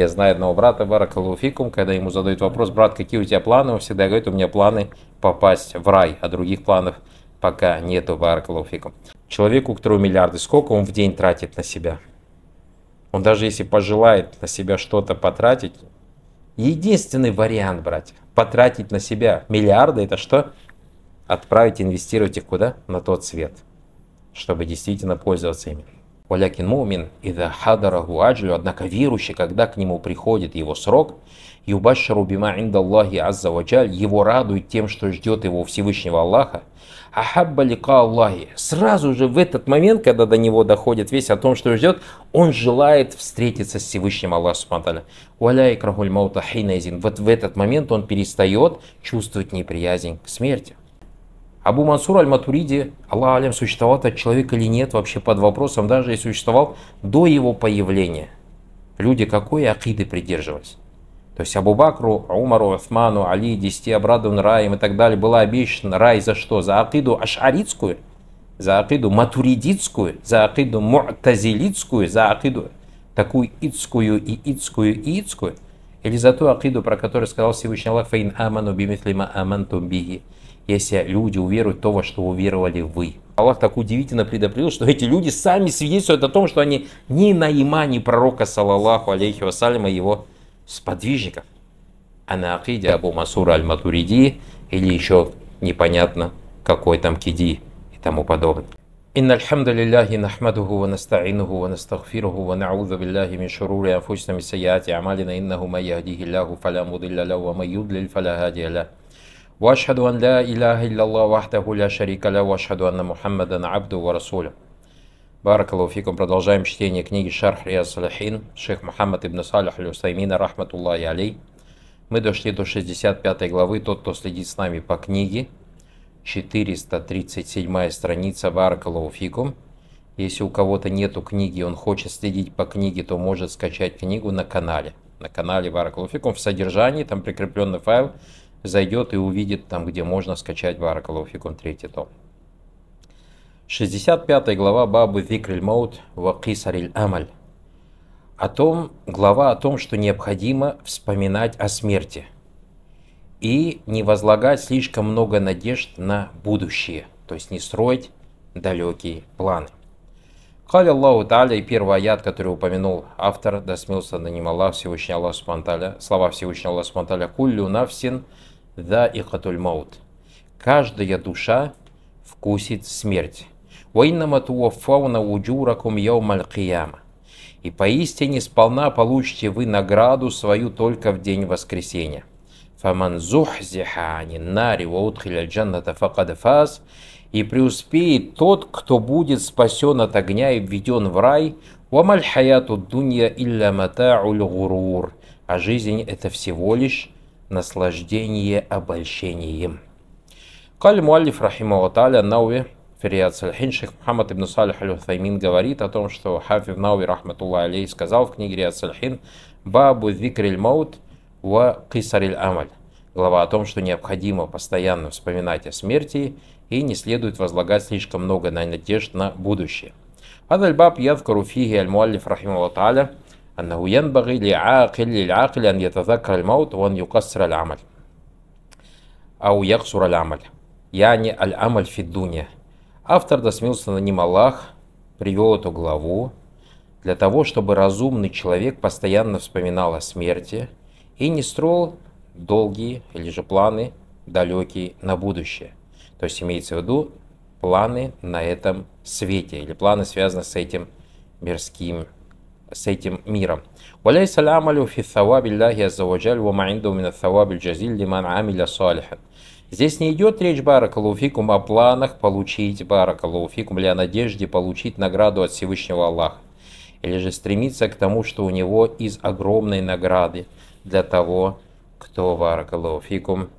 Я знаю одного брата Баракалу когда ему задают вопрос, брат, какие у тебя планы? Он всегда говорит, у меня планы попасть в рай, а других планов пока нету Баракалу Человеку, у которого миллиарды, сколько он в день тратит на себя? Он даже если пожелает на себя что-то потратить, единственный вариант, брать, потратить на себя миллиарды, это что? Отправить, инвестировать их куда? На тот свет, чтобы действительно пользоваться ими. Валякин мумин и да хадараху аджлю, однако верующий, когда к нему приходит его срок, юбашшару бима индаллахи азза ваджаль, его радует тем, что ждет его Всевышнего Аллаха, ахабба лика Аллахи. Сразу же в этот момент, когда до него доходит весть о том, что ждет, он желает встретиться с Всевышним Аллахом Субтитры. Валяй крагуль маута хинезин. Вот в этот момент он перестает чувствовать неприязнь к смерти. Абу Мансур Аль-Матуриди, Аллах Алям, существовал этот человек или нет, вообще под вопросом, даже и существовал до его появления. Люди какой акиды придерживались? То есть Абу Бакру, Умару, Уфману, Али, Десяти, Абрадун, Раем и так далее была обещана рай за что? За акиду ашаритскую, за акиду матуридитскую, за акиду му'тазилитскую, за акиду такую ицкую и ицкую и ицкую, или за ту акиду, про которую сказал Всевышний Аллах, «Фаин аману бимитлима амантум бихи» если люди уверуют в то, во что уверовали вы. Аллах так удивительно предупредил, что эти люди сами свидетельствуют о том, что они не на имане пророка, салаллаху алейхи вассалям, его сподвижников. А на акиде Абу Масура аль-Матуриди или еще непонятно какой там киди и тому подобное. إن الحمد لله نحمده ونستعينه ونستغفره ونعوذ بالله من شرور أنفسنا من سيئات أعمالنا إنه من يهديه الله فلا مضل له ومن يضلل فلا هادي له واشهد ان لا اله الا الله وحده لا شريك له واشهد ان محمدا عبده ورسوله Баракалуфикум. Продолжаем чтение книги Шарх Риас Салахин, Шейх Мухаммад ибн Салих Аль-Усаймина, Рахматуллахи Алей. Мы дошли до 65 главы, тот, кто следит с нами по книге. 437 страница Баракалуфикум. Если у кого-то нету книги, он хочет следить по книге, то может скачать книгу на канале. На канале Баракалуфикум в содержании, там прикрепленный файл, зайдет и увидит там, где можно скачать в Аракалуфикум третий том. 65 глава Бабы Викриль Маут Вакисариль Амаль. О том, глава о том, что необходимо вспоминать о смерти и не возлагать слишком много надежд на будущее, то есть не строить далекие планы. Кали Аллаху Та'аля и первый аят, который упомянул автор, да на ним Аллах, Всевышний Аллах Субтитры, слова Всевышнего Аллаха Субтитры, «Куллю навсин да и маут. Каждая душа вкусит смерть. Уайнама туафауна уджуракум яумаль малькияма. И поистине сполна получите вы награду свою только в день воскресения. Фаманзух зухзиха аниннари ваудхиля джанната И преуспеет тот, кто будет спасен от огня и введен в рай, «Вамаль хаяту дунья илля мата'уль А жизнь – это всего лишь наслаждение обольщением. Каль Муалиф Рахима Таля Науи Фериат Сальхин Шейх Мухаммад ибн Салих аль говорит о том, что Хафив Науи Рахматулла Алей сказал в книге Риат Сальхин «Бабу зикриль маут ва кисариль амаль» Глава о том, что необходимо постоянно вспоминать о смерти и не следует возлагать слишком много на надежд на будущее. Адальбаб Ядкару Фиги Аль-Муаллиф Рахиму Тааля – أنه ينبغي لعاقل للعاقل أن يتذكر الموت وأن يقصر العمل أو يقصر العمل يعني العمل في الدنيا Автор досмелся на ним Аллах, привел эту главу для того, чтобы разумный человек постоянно вспоминал о смерти и не строил долгие или же планы далекие на будущее. То есть имеется в виду планы на этом свете или планы, связанные с этим мирским с этим миром. «Валяйса лямалю фи thawab Аллахи аззаваджаль ва ма'инду мина thawab джазиль лиман амиля салихан». Здесь не идет речь Баракалуфикум о планах получить Баракалуфикум или о надежде получить награду от Всевышнего Аллаха, или же стремиться к тому, что у него из огромной награды для того, кто Баракалуфикум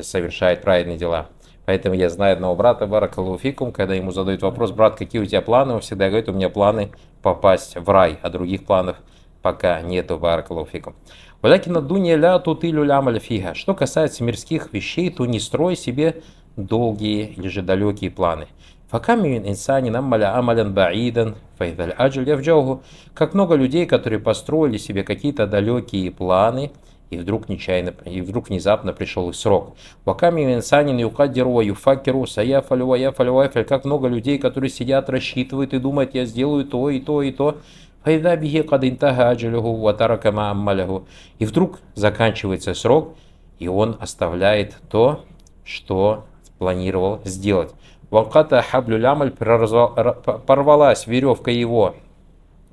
совершает праведные дела. Поэтому я знаю одного брата Баракалуфикум, когда ему задают вопрос, брат, какие у тебя планы? Он всегда говорит, у меня планы попасть в рай, а других планов пока нету Баракалуфикум. Валякина дуня ля тут и люлям альфига. Что касается мирских вещей, то не строй себе долгие или же далекие планы. Факамин инсани наммаля амалян баидан файдаль аджаль Как много людей, которые построили себе какие-то далекие планы – и вдруг нечаянно, и вдруг внезапно пришел их срок. Ваками Венсанин, Юкадирова, Юфакеру, Саяфалю, Ваяфалю, Ваяфаль, как много людей, которые сидят, рассчитывают и думают, я сделаю то и то и то. Файда бихе кадинтага аджалюху ватаракама аммалягу. И вдруг заканчивается срок, и он оставляет то, что планировал сделать. Валката хаблюлямаль порвалась веревка его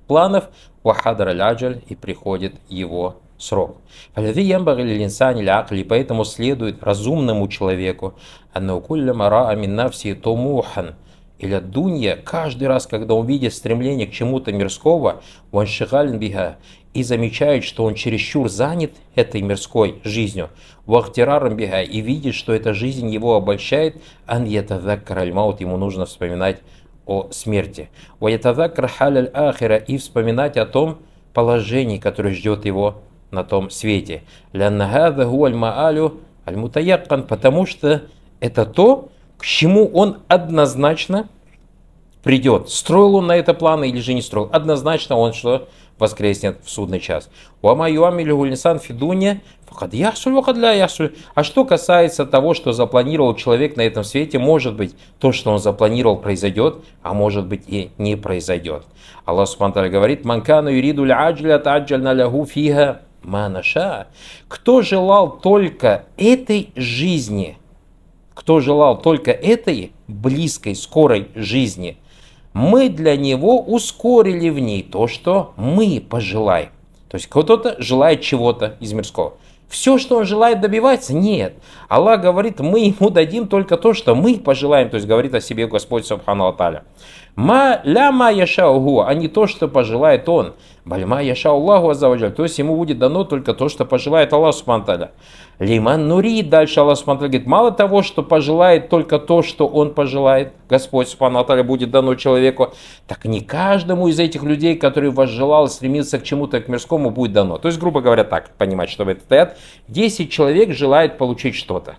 планов, вахадра ляджаль и приходит его срок. И поэтому следует разумному человеку или дунья, каждый раз, когда он видит стремление к чему-то мирского, он шигален бига и замечает, что он чересчур занят этой мирской жизнью, вахтираром бига и видит, что эта жизнь его обольщает, ан ятадаккар аль-маут, ему нужно вспоминать о смерти. Ва ятадаккар халь аль-ахира, и вспоминать о том положении, которое ждет его на том свете. Ляннагада гуальма алю аль потому что это то, к чему он однозначно придет. Строил он на это планы или же не строил. Однозначно он что воскреснет в судный час. Уама юам или гульнисан фидуне а что касается того, что запланировал человек на этом свете, может быть, то, что он запланировал, произойдет, а может быть и не произойдет. Аллах Субтитры говорит, «Манкану юриду аджля таджальна лягу фига Манаша, кто желал только этой жизни, кто желал только этой близкой, скорой жизни, мы для него ускорили в ней то, что мы пожелаем. То есть кто-то желает чего-то из мирского. Все, что он желает, добивается? Нет. Аллах говорит, мы ему дадим только то, что мы пожелаем, то есть говорит о себе Господь Субхану Аталя. Ма ля ляма яшау а не то, что пожелает он. Бальма яша Аллаху азаваджаль. То есть ему будет дано только то, что пожелает Аллах Субхану Лиман нури, дальше Аллах Субхану говорит, мало того, что пожелает только то, что он пожелает, Господь Субхану Аталя будет дано человеку, так не каждому из этих людей, который возжелал стремиться к чему-то, к мирскому, будет дано. То есть, грубо говоря, так понимать, что в этот аят 10 человек желает получить что что-то.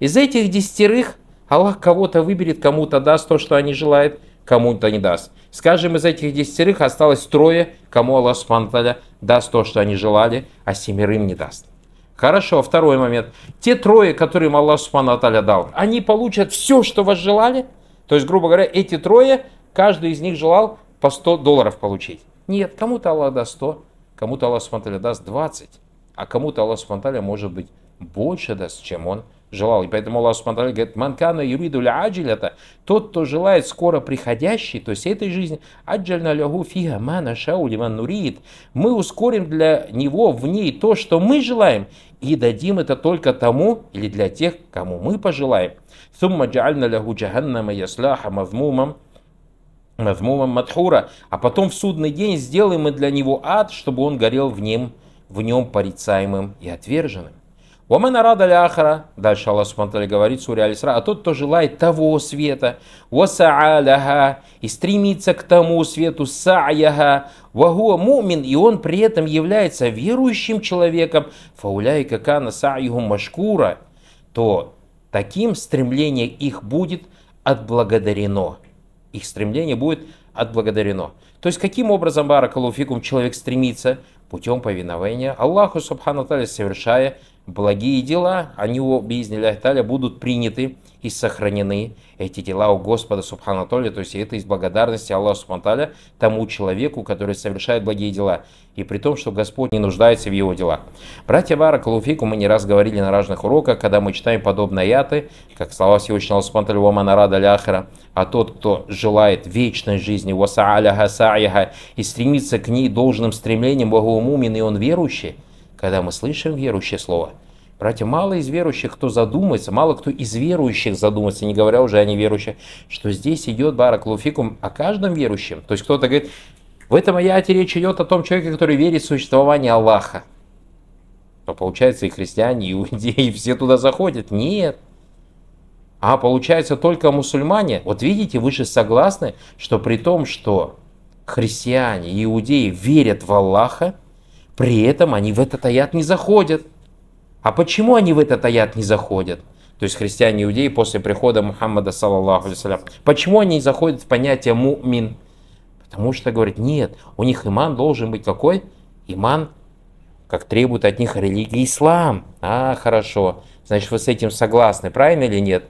Из этих десятерых Аллах кого-то выберет, кому-то даст то, что они желают, кому-то не даст. Скажем, из этих десятерых осталось трое, кому Аллах Субхану даст то, что они желали, а семерым не даст. Хорошо, второй момент. Те трое, которым Аллах Субхану дал, они получат все, что вас желали? То есть, грубо говоря, эти трое, каждый из них желал по 100 долларов получить. Нет, кому-то Аллах даст 100, кому-то Аллах Субхану даст 20, а кому-то Аллах Субхану может быть больше даст, чем он желал. И поэтому Аллах Субтитры говорит, «Манкана юриду ля аджилята» Тот, кто желает скоро приходящий, то есть этой жизни, «Аджальна лягу фига мана шаули ман нурит» Мы ускорим для него в ней то, что мы желаем, и дадим это только тому или для тех, кому мы пожелаем. «Сумма джальна лягу джаханнама ясляха мазмумам мазмумам матхура. а потом в судный день сделаем мы для него ад, чтобы он горел в нем, в нем порицаемым и отверженным. Уамен арада ля ахара, дальше Аллах Субтитры говорит, суре Алисра, а тот, кто желает того света, васааляха, и стремится к тому свету, саяха, вагуа мумин, и он при этом является верующим человеком, фауляй какана саюху машкура, то таким стремление их будет отблагодарено. Их стремление будет отблагодарено. То есть каким образом, баракалуфикум, человек стремится? Путем повиновения Аллаху, субхану таля, совершая Благие дела, они у Бизнилляхталя будут приняты и сохранены. Эти дела у Господа Субхану то есть это из благодарности Аллаху Субхану тому человеку, который совершает благие дела. И при том, что Господь не нуждается в его делах. Братья Бара Калуфику мы не раз говорили на разных уроках, когда мы читаем подобные аяты, как слова Всевышнего Субхану Таля Ваманарада Ляхара, а тот, кто желает вечной жизни, Васааляха Саяха, и стремится к ней должным стремлением, Вагуумумин, и он верующий, когда мы слышим верующее слово. Братья, мало из верующих, кто задумается, мало кто из верующих задумается, не говоря уже о неверующих, что здесь идет бараклуфикум о каждом верующем. То есть кто-то говорит, в этом аяте речь идет о том человеке, который верит в существование Аллаха. Но получается и христиане, и иудеи, все туда заходят. Нет. А получается только мусульмане. Вот видите, вы же согласны, что при том, что христиане и иудеи верят в Аллаха, при этом они в этот аят не заходят. А почему они в этот аят не заходят? То есть христиане иудеи после прихода Мухаммада, саллаллаху алейсалям. Почему они не заходят в понятие мумин? Потому что, говорит, нет, у них иман должен быть какой? Иман, как требует от них религия ислам. А, хорошо. Значит, вы с этим согласны, правильно или нет?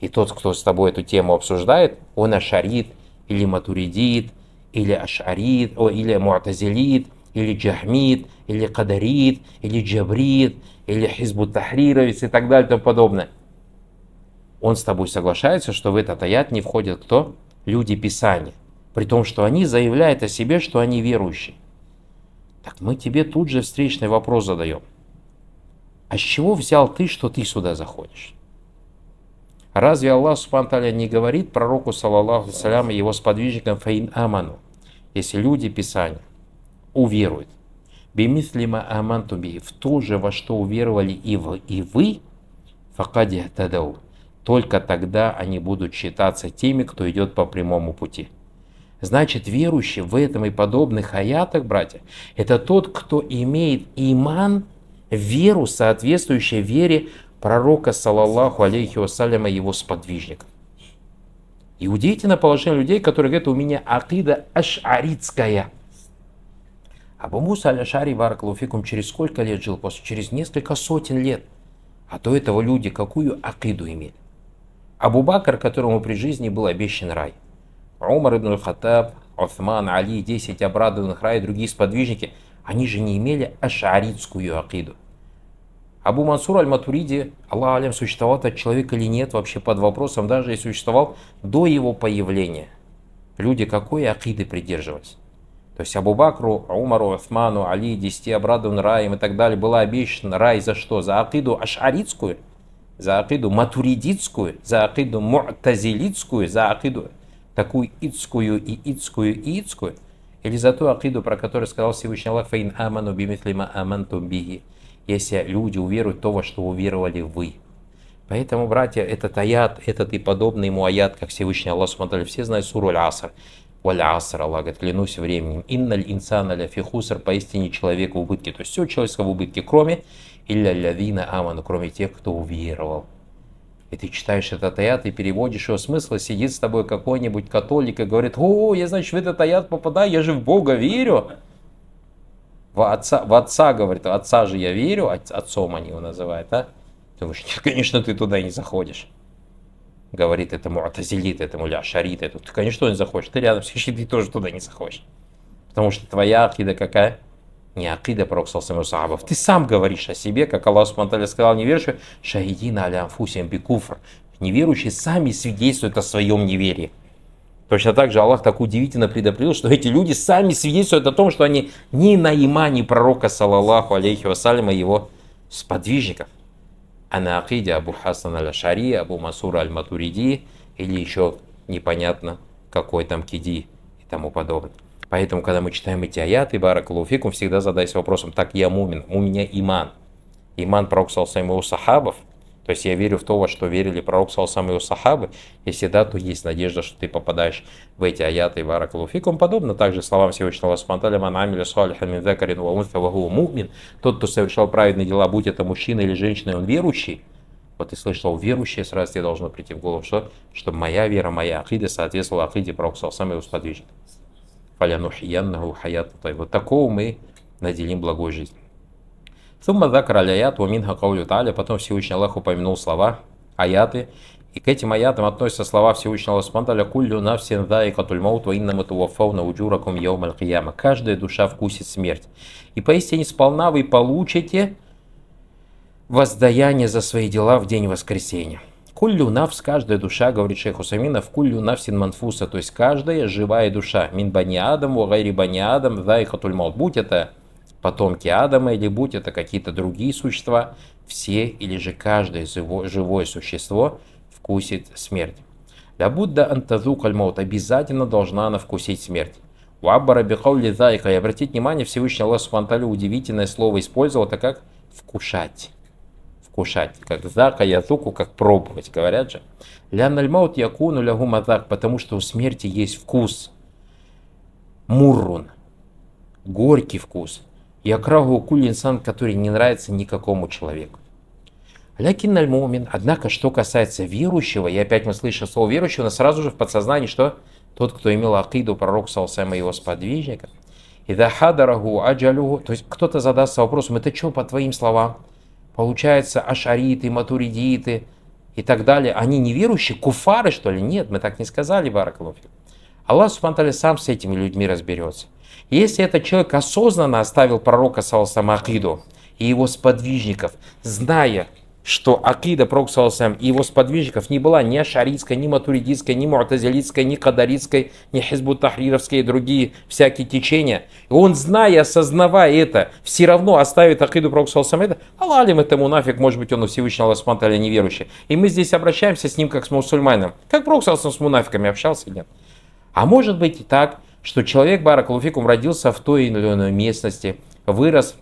И тот, кто с тобой эту тему обсуждает, он ашарит или матуридит, или ашарит, или муатазилит – или джахмид, или кадарид, или джабрид, или хизбу тахрировец и так далее и тому подобное. Он с тобой соглашается, что в этот аят не входят кто? Люди Писания. При том, что они заявляют о себе, что они верующие. Так мы тебе тут же встречный вопрос задаем. А с чего взял ты, что ты сюда заходишь? Разве Аллах Субхану не говорит пророку, саллаллаху салям, и его сподвижникам, фаин аману, если люди Писания? уверует. Бимислима аманту би, в то же, во что уверовали и вы, и вы факади тадау. Только тогда они будут считаться теми, кто идет по прямому пути. Значит, верующий в этом и подобных аятах, братья, это тот, кто имеет иман, веру, соответствующую вере пророка, салаллаху алейхи вассаляма, его сподвижников. И удивительно положение людей, которые говорят, у меня акида ашаритская – Абу Муса Аль-Ашари Баракалуфикум через сколько лет жил? После, через несколько сотен лет. А до этого люди какую акиду имели? Абу Бакр, которому при жизни был обещан рай. Умар ибн Хаттаб, Уфман, Али, 10 обрадованных рай и другие сподвижники, они же не имели ашаритскую акиду. Абу Мансур Аль-Матуриди, Аллах Алям, существовал этот человек или нет, вообще под вопросом, даже и существовал до его появления. Люди какой акиды придерживались? То есть Абу Бакру, Умару, Усману, Али, Десяти, обрадован раем и так далее, была обещана рай за что? За акиду ашаритскую, за акиду матуридитскую, за акиду му'тазилитскую, за акиду такую ицкую и ицкую и ицкую, или за ту акиду, про которую сказал Всевышний Аллах, «Фаин аману бимитлима амантум биги», если люди уверуют то, во что уверовали вы. Поэтому, братья, этот аят, этот и подобный ему аят, как Всевышний Аллах смотрели, все знают суру Аль-Аср. Валь асра Аллах клянусь временем. Инналь инсана ля фихуср, поистине человек в убытке. То есть все человеческое в убытке, кроме илля лявина аману, кроме тех, кто уверовал. И ты читаешь этот аят и переводишь его смысл, сидит с тобой какой-нибудь католик и говорит, о, я, значит, в этот аят попадаю, я же в Бога верю. В отца, в отца говорит, отца же я верю, отцом они его называют, а? Ты думаешь, конечно, ты туда не заходишь говорит этому атазилит, этому Шарит, это ты, конечно, не захочешь, ты рядом с ты тоже туда не захочешь. Потому что твоя акида какая? Не акида проксалсаму а сахабов. Ты сам говоришь о себе, как Аллах Субтитры сказал неверующим, шахидина алямфусием бикуфр. Неверующие сами свидетельствуют о своем неверии. Точно так же Аллах так удивительно предупредил, что эти люди сами свидетельствуют о том, что они не на имане пророка, салаллаху алейхи вассаляма, его сподвижников. Анакиде, Абу Хасан Аль-Шари, Абу Масура Аль-Матуриди или еще непонятно какой там киди и тому подобное. Поэтому, когда мы читаем эти аяты, Барак Луфикум, всегда задайся вопросом, так я мумин, у меня иман. Иман пророк его сахабов – то есть я верю в то, во что верили пророк Салсам и его сахабы. Если да, то есть надежда, что ты попадаешь в эти аяты и баракалуфикум. Подобно также словам Всевышнего Субтитры Манамиля Салихамин Векарин Мумин. Тот, кто совершал праведные дела, будь это мужчина или женщина, он верующий. Вот ты слышал верующие, сразу тебе должно прийти в голову, что, что моя вера, моя ахида соответствовала ахиде пророка Салсам и его сподвижникам. Фалянухияннаху хаяту Вот такого мы наделим благой жизнь. Сумма закар аль-аят у минха каулю таля, потом Всевышний Аллах упомянул слова, аяты, и к этим аятам относятся слова Всевышнего Аллаха «Куллю навсин даикатуль маут ва иннама туафауна уджуракум яумаль кияма». Каждая душа вкусит смерть. И поистине сполна вы получите воздаяние за свои дела в день воскресения. Куллю навс, каждая душа, говорит шейх Усаминов, куллю навсин манфуса, то есть каждая живая душа, мин бани адам, вагайри бани адам, даикатуль маут. Будь это потомки Адама или будь это какие-то другие существа, все или же каждое живое существо вкусит смерть. для Будда Антазу аль обязательно должна она вкусить смерть. У Аббара Бехаули Зайка, и обратите внимание, Всевышний Аллах Субтитры удивительное слово использовал, это как вкушать. Вкушать, как зака, языку, как пробовать, говорят же. Лян аль-маут якуну лягу мазак, потому что у смерти есть вкус. Муррун, горький вкус, и окрагу инсан, который не нравится никакому человеку. Лякин аль Однако, что касается верующего, и опять мы слышим слово верующего, но сразу же в подсознании, что тот, кто имел акиду пророк Саусама и его сподвижника, и дахадарагу аджалюгу, то есть кто-то задастся вопросом, это что по твоим словам? Получается, ашариты, матуридиты и так далее, они неверующие, куфары что ли? Нет, мы так не сказали, Баракалуфи. Аллах Субтитры сам с этими людьми разберется. Если этот человек осознанно оставил пророка Саласам Акиду и его сподвижников, зная, что Акида пророк Саласам и его сподвижников не была ни ашаритской, ни матуридистской, ни муатазилитской, ни кадаритской, ни хизбут и другие всякие течения, и он, зная, осознавая это, все равно оставит Акиду пророк Саласам это, алалим этому нафиг, может быть, он у Всевышнего Аллаха неверующий. И мы здесь обращаемся с ним как с мусульманином. Как пророк Саласам с мунафиками общался, нет? А может быть и так, что человек Баракалуфикум родился в той или иной местности, вырос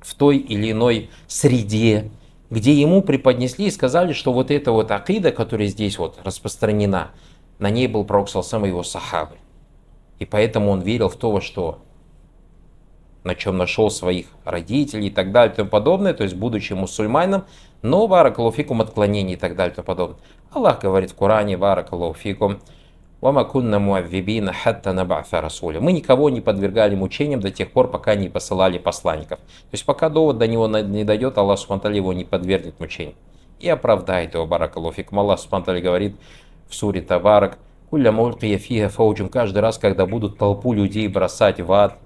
в той или иной среде, где ему преподнесли и сказали, что вот эта вот акида, которая здесь вот распространена, на ней был пророк Салсам и его сахабы. И поэтому он верил в то, во что на чем нашел своих родителей и так далее и тому подобное, то есть будучи мусульманином, но баракалуфикум отклонений и так далее и тому подобное. Аллах говорит в Коране баракалуфикум, «Вама кунна муаввибина хатта наба'фа расуля». Мы никого не подвергали мучениям до тех пор, пока не посылали посланников. То есть пока довод до него не дойдет, Аллах Субтитры его не подвергнет мучениям. И оправдает его баракалуфикум. Аллах Субтитры говорит в суре Табарак, «Кулля мулкия фига фауджим». Каждый раз, когда будут толпу людей бросать в ад,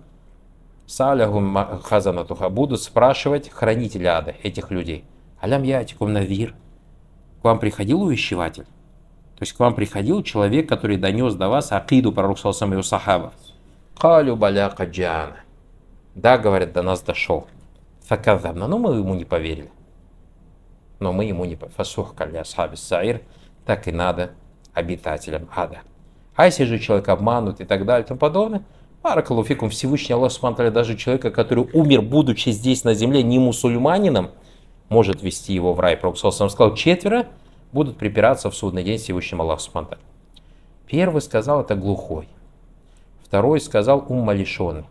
Салягу хазанатуха будут спрашивать хранителя ада этих людей. Алям я навир. К вам приходил увещеватель? То есть к вам приходил человек, который донес до вас акиду пророк Саласам и его сахабов. Калю баля каджана. Да, говорят, до нас дошел. Факазабна. Но мы ему не поверили. Но мы ему не поверили. Фасух каля сахабис саир. Так и надо обитателям ада. А если же человек обманут и так далее и тому подобное, Баракалуфикум, Всевышний Аллах Субтитры, даже человека, который умер, будучи здесь на земле, не мусульманином, может вести его в рай. Пророк сказал, четверо будут припираться в судный день Всевышним Аллаху Субхану Первый сказал это глухой, второй сказал умалишенный,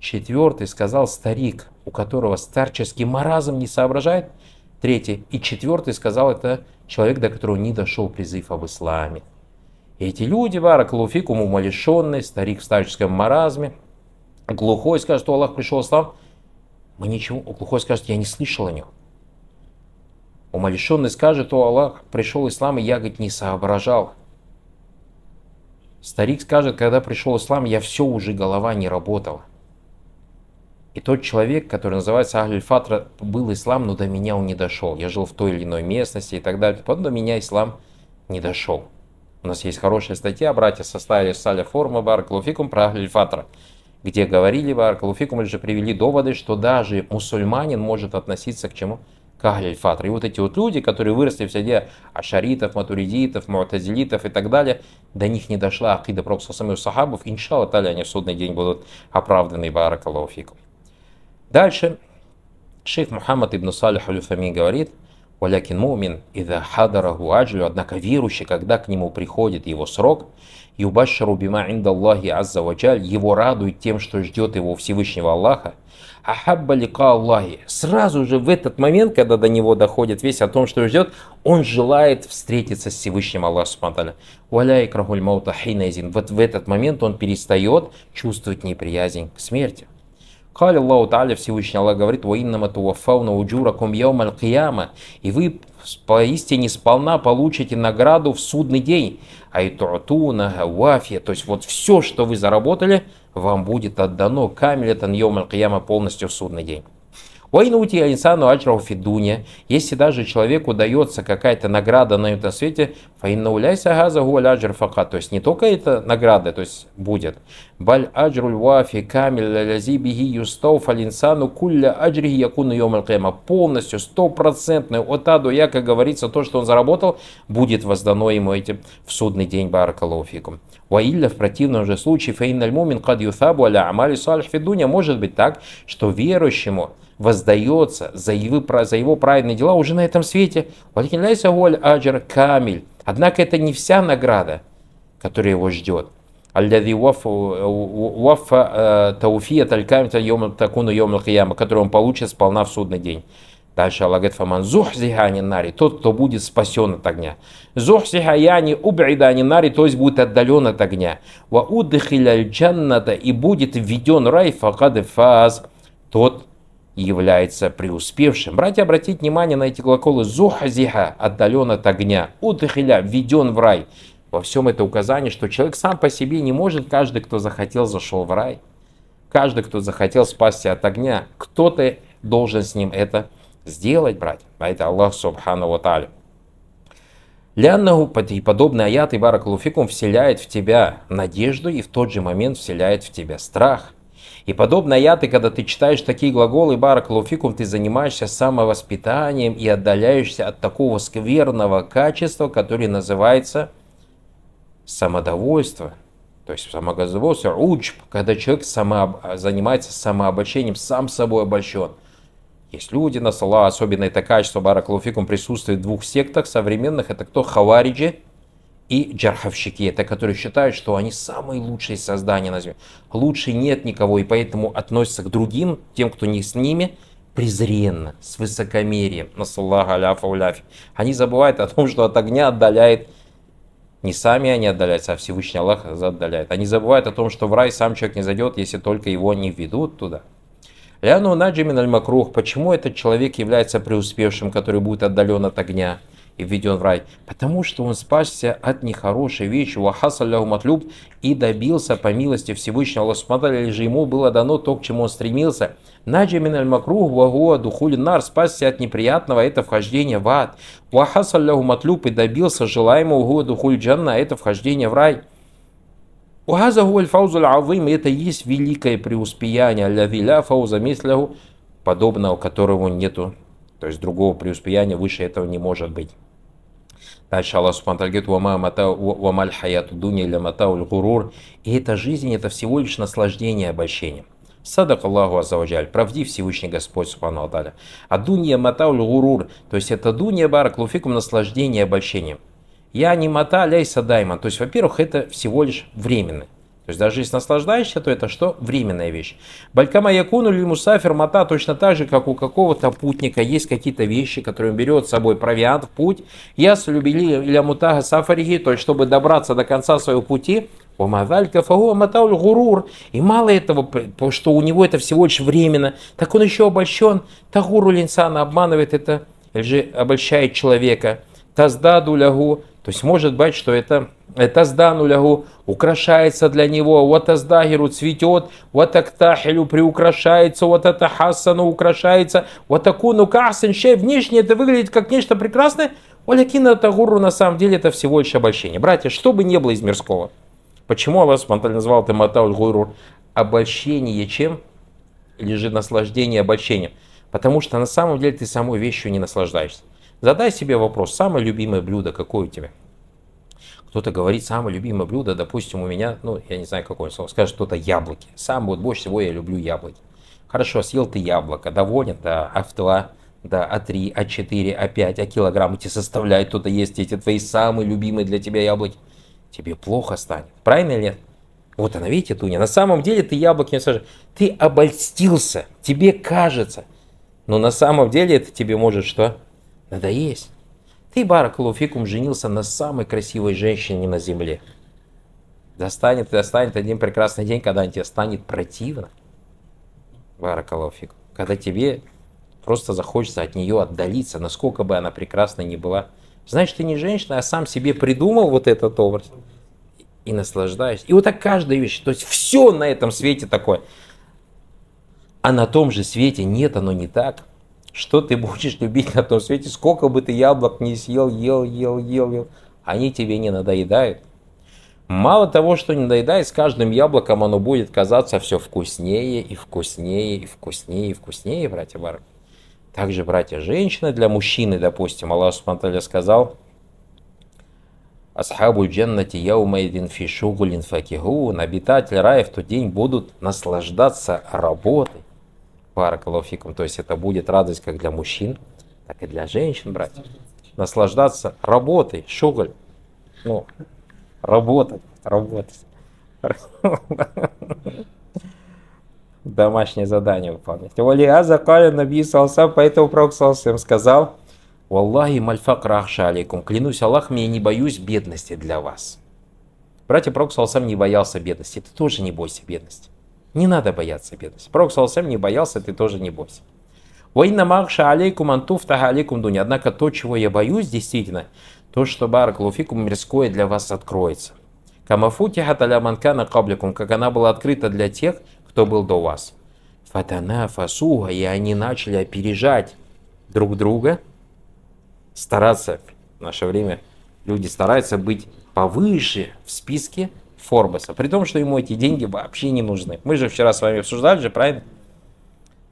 четвертый сказал старик, у которого старческий маразм не соображает, третий и четвертый сказал это человек, до которого не дошел призыв об исламе. И эти люди, барак баракалуфикум, умалишенный, старик в старческом маразме, глухой скажет, что Аллах пришел ислам, мы ничего, глухой скажет, я не слышал о нем. Умалишенный скажет, о Аллах, пришел ислам, и я, говорит, не соображал. Старик скажет, когда пришел ислам, я все уже, голова не работала. И тот человек, который называется Ахль Фатра, был ислам, но до меня он не дошел. Я жил в той или иной местности и так далее. Потом до меня ислам не дошел. У нас есть хорошая статья, братья составили Саля Форма Баракалуфикум про Ахль Фатра, где говорили Баракалуфикум, или же привели доводы, что даже мусульманин может относиться к чему? Кагль Фатр. И вот эти вот люди, которые выросли в среде ашаритов, матуридитов, муатазилитов и так далее, до них не дошла акида пророкства самих сахабов, иншалла таля, они в судный день будут оправданы баракаллаху Дальше шейх Мухаммад ибн Салих аль-Фамин говорит, «Валякин мумин, ида хадарагу аджлю, однако верующий, когда к нему приходит его срок, юбашшару бима индаллахи аззаваджаль, его радует тем, что ждет его Всевышнего Аллаха, Ахабба лика Аллахи. Сразу же в этот момент, когда до него доходит весть о том, что ждет, он желает встретиться с Всевышним Аллахом Субтитры. крахуль маута хиназин. Вот в этот момент он перестает чувствовать неприязнь к смерти. Кали Аллаху Всевышний Аллах говорит, «Ва иннама туафауна уджуракум яумаль кияма». И вы поистине сполна получите награду в судный день. Айтуатуна, Гавафия, то есть вот все, что вы заработали, вам будет отдано. Камиль это Ньомаль полностью в судный день. Уайнути а инсану аджраху фидуня. Если даже человеку дается какая-то награда на этом свете, фаиннауляйса газа гуаль аджр фака. То есть не только это награда, то есть будет. Баль аджруль вафи камиль лази биги юстауф алинсану кулля аджрихи якуну йомал кэма. Полностью, стопроцентную отаду я, как говорится, то, что он заработал, будет воздано ему этим в судный день баракалуфикум. Ваилля в противном же случае фаинналь мумин кад юсабу аля амали салих фидуня. Может быть так, что верующему воздается за его, за его праведные дела уже на этом свете. воль аджар камиль. Однако это не вся награда, которая его ждет. Аллади вафа э, э, тауфия талькамита йома такуну йома который он получит сполна в судный день. Дальше Аллах говорит, фаманзух зихани нари, тот, кто будет спасен от огня. Зух зихаяни убридани нари, то есть будет отдален от огня. Ва удхиля джанната, и будет введен рай факады фаз, тот, является преуспевшим. Братья, обратите внимание на эти глаголы «зухазиха» – отдален от огня, «удхиля» – введен в рай. Во всем это указание, что человек сам по себе не может, каждый, кто захотел, зашел в рай. Каждый, кто захотел спасти от огня, кто-то должен с ним это сделать, братья. А это Аллах Субхану Ва Ляннаху и подобный аят Ибарак Луфикум вселяет в тебя надежду и в тот же момент вселяет в тебя страх. И подобно яты, когда ты читаешь такие глаголы бараклауфикум, ты занимаешься самовоспитанием и отдаляешься от такого скверного качества, которое называется самодовольство. То есть самогазовольство, уджб, когда человек само, занимается самообольщением, сам собой обольщен. Есть люди, на Саллах, особенно это качество бараклауфикум присутствует в двух сектах современных. Это кто? Хавариджи и джарховщики, это которые считают, что они самые лучшие создания на Земле. Лучше нет никого, и поэтому относятся к другим, тем, кто не с ними, презренно, с высокомерием. Насаллаха ну, аляфа уляфи. Они забывают о том, что от огня отдаляет не сами они отдаляются, а Всевышний Аллах отдаляет. Они забывают о том, что в рай сам человек не зайдет, если только его не ведут туда. Ляну Наджимин Аль-Макрух, почему этот человек является преуспевшим, который будет отдален от огня? и введен в рай, потому что он спасся от нехорошей вещи, вахасалляху матлюб, и добился по милости Всевышнего Аллаха Субтитры, же ему было дано то, к чему он стремился. Наджи мин аль-макрух вагуа духулинар, спасся от неприятного, это вхождение в ад. Вахасалляху матлюб, и добился желаемого гуа духуль джанна, это вхождение в рай. Ухаза гуаль фаузуль авым, это есть великое преуспеяние, ля фауза мисляху, подобного которого нету. То есть другого преуспеяния выше этого не может быть. Дальше Аллах Субхану говорит, «Вамаль хаяту дуни ля матауль гурур». И эта жизнь – это всего лишь наслаждение обольщением. Садак Аллаху Азаваджаль, правди Всевышний Господь Субхану Аталя. А дунья матауль гурур, то есть это дунья барак луфикум наслаждение обольщением. Я не мата а ляй садайма. То есть, во-первых, это всего лишь временно. То есть даже если наслаждаешься, то это что? Временная вещь. Балькама Якуну или Мусафер Мата точно так же, как у какого-то путника есть какие-то вещи, которые он берет с собой, провиант в путь. Ясу любили или Мутага Сафариги, то есть чтобы добраться до конца своего пути, Умадалька фагу аматауль гурур. И мало этого, что у него это всего лишь временно, так он еще обольщен. Тагуру линсана обманывает это, или же обольщает человека. Таздаду лягу. То есть может быть, что это Этаздану лягу украшается для него, вот аздагиру цветет, вот актахилю приукрашается, вот атахасану украшается, вот акуну касан шей, внешне это выглядит как нечто прекрасное, Олякина Тагуру на самом деле это всего лишь обольщение. Братья, что бы не было из мирского, почему вас спонтанно назвал это Матауль Гурур обольщение чем? Или наслаждение обольщением? Потому что на самом деле ты самой вещью не наслаждаешься. Задай себе вопрос, самое любимое блюдо какое у тебя? кто-то говорит самое любимое блюдо, допустим, у меня, ну, я не знаю, какое слово, скажет кто-то яблоки. Сам вот больше всего я люблю яблоки. Хорошо, съел ты яблоко, доволен, да, а в два, да, а три, а четыре, а пять, а килограмм. тебе составляет кто-то есть эти твои самые любимые для тебя яблоки. Тебе плохо станет. Правильно или нет? Вот она, видите, Туня, на самом деле ты яблоки не сажаешь. Ты обольстился, тебе кажется. Но на самом деле это тебе может что? Надоесть. Ты, Баракалуфикум, женился на самой красивой женщине на земле. Достанет достанет один прекрасный день, когда тебе станет противно. Баракалуфикум. Когда тебе просто захочется от нее отдалиться, насколько бы она прекрасна ни была. Значит, ты не женщина, а сам себе придумал вот этот образ и наслаждаюсь. И вот так каждая вещь, то есть все на этом свете такое. А на том же свете нет, оно не так что ты будешь любить на том свете, сколько бы ты яблок не съел, ел, ел, ел, ел, они тебе не надоедают. Мало того, что не надоедает, с каждым яблоком оно будет казаться все вкуснее и вкуснее и вкуснее и вкуснее, братья Барак. Также, братья, женщины для мужчины, допустим, Аллах Субтитры сказал, «Асхабу дженнати яумайдин фишугулин факихун» Обитатели рая в тот день будут наслаждаться работой, пара колофиком. То есть это будет радость как для мужчин, так и для женщин, братья. Наслаждаться работой, шуголь. Ну, работать, работать. Домашнее задание выполнять. Валия закаля наби салсам, поэтому пророк салсам сказал, Валлахи мальфак рахша алейкум, клянусь Аллахом, я не боюсь бедности для вас. Братья пророк салсам не боялся бедности, ты тоже не бойся бедности. Не надо бояться бедности. Пророк Саласам не боялся, ты тоже не бойся. Вайна махша алейкум антуфтаха алейкум дуни. Однако то, чего я боюсь, действительно, то, что барак луфикум мирское для вас откроется. Камафути хаталя манкана кабликум, как она была открыта для тех, кто был до вас. Фатана фасуга, и они начали опережать друг друга, стараться, в наше время люди стараются быть повыше в списке Форбеса, при том, что ему эти деньги вообще не нужны. Мы же вчера с вами обсуждали же, правильно?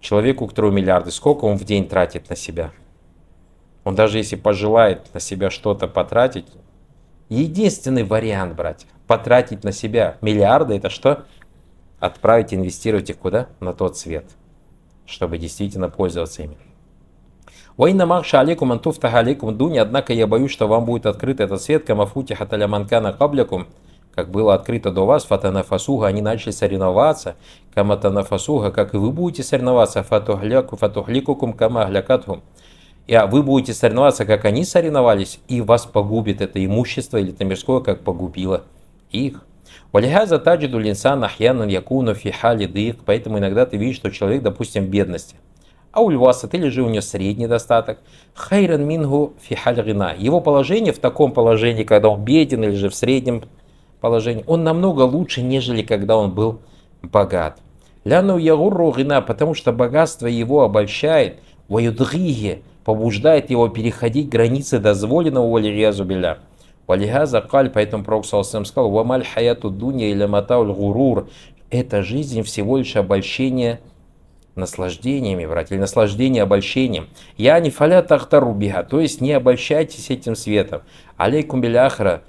Человеку, у которого миллиарды, сколько он в день тратит на себя? Он даже если пожелает на себя что-то потратить, единственный вариант, брать, потратить на себя миллиарды, это что? Отправить, инвестировать их куда? На тот свет, чтобы действительно пользоваться ими. Вайна махша алейкум антуфтаха алейкум дуни, однако я боюсь, что вам будет открыт этот свет, камафути хаталя манкана каблякум, как было открыто до вас, фатанафасуга, они начали соревноваться, каматанафасуга, как и вы будете соревноваться, фатухляку, фатухликукум, камаглякатхум. И а вы будете соревноваться, как они соревновались, и вас погубит это имущество или это мирское, как погубило их. Валихаза таджиду линсан ахьянан якуну фихали дых. Поэтому иногда ты видишь, что человек, допустим, в бедности. А у львасат ты лежи у него средний достаток. Хайран мингу фихаль Его положение в таком положении, когда он беден или же в среднем положение он намного лучше, нежели когда он был богат. Ляну ягурру гина, потому что богатство его обольщает, ваюдриги, побуждает его переходить границы дозволенного валиязу беля. Валихаза закаль, поэтому Пророк сказал, вамаль хаяту дунья или матауль гурур. Эта жизнь всего лишь обольщение наслаждениями, братья, или наслаждение обольщением. Я не фаля тахтарубиха, то есть не обольщайтесь этим светом. Алейкум биляхра,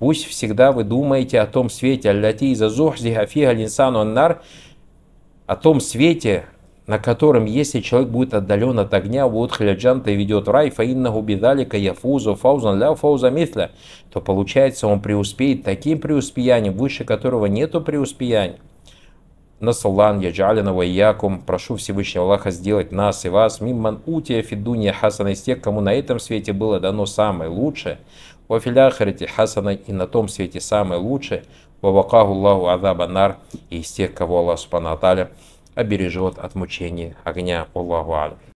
Пусть всегда вы думаете о том свете, аллати из зухзиха фига линсану нар, о том свете, на котором, если человек будет отдален от огня, вот халяджанта и ведет рай, фаиннаху бидалика яфузу фаузан ля фауза митля, то получается он преуспеет таким преуспеянием, выше которого нету преуспеяния. Насаллан яджалина ваякум, прошу Всевышнего Аллаха сделать нас и вас, мимман утия фидунья хасана из тех, кому на этом свете было дано самое лучшее, Вафиляхарити хасана и на том свете самое лучшее, вавакаху Аллаху азабанар и из тех, кого Аллах Субхану Аталя обережет от мучений огня. Аллаху Алям.